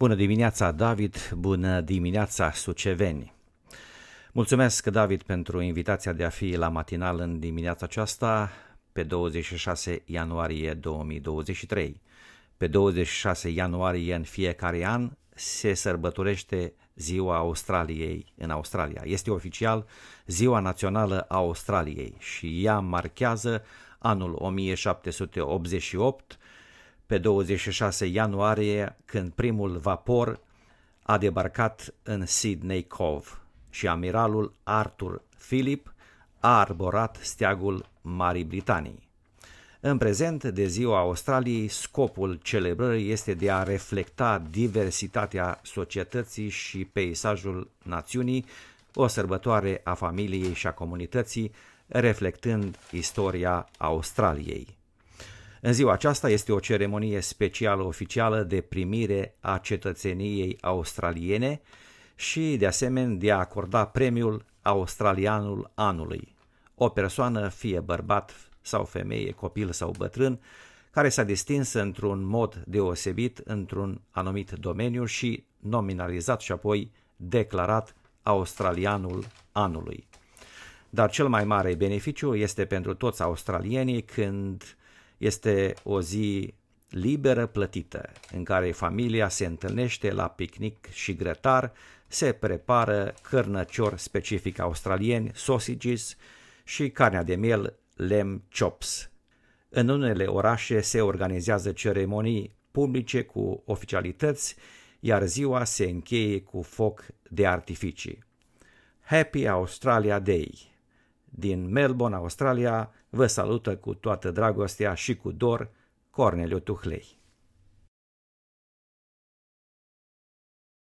Bună dimineața, David! Bună dimineața, Suceveni! Mulțumesc, David, pentru invitația de a fi la matinal în dimineața aceasta, pe 26 ianuarie 2023. Pe 26 ianuarie în fiecare an se sărbătorește Ziua Australiei în Australia. Este oficial Ziua Națională a Australiei și ea marchează anul 1788 pe 26 ianuarie, când primul vapor a debarcat în Sydney Cove și amiralul Arthur Philip a arborat steagul Marii Britanii. În prezent, de ziua Australiei, scopul celebrării este de a reflecta diversitatea societății și peisajul națiunii, o sărbătoare a familiei și a comunității, reflectând istoria Australiei. În ziua aceasta este o ceremonie specială oficială de primire a cetățeniei australiene și, de asemenea, de a acorda premiul Australianul Anului. O persoană, fie bărbat sau femeie, copil sau bătrân, care s-a distins într-un mod deosebit într-un anumit domeniu și nominalizat și apoi declarat Australianul Anului. Dar cel mai mare beneficiu este pentru toți australienii când este o zi liberă plătită, în care familia se întâlnește la picnic și grătar, se prepară cărnăcior specific australieni, sausages și carnea de miel, lamb chops. În unele orașe se organizează ceremonii publice cu oficialități, iar ziua se încheie cu foc de artificii. Happy Australia Day! din Melbourne, Australia, vă salută cu toată dragostea și cu dor Corneliu Tuhlei.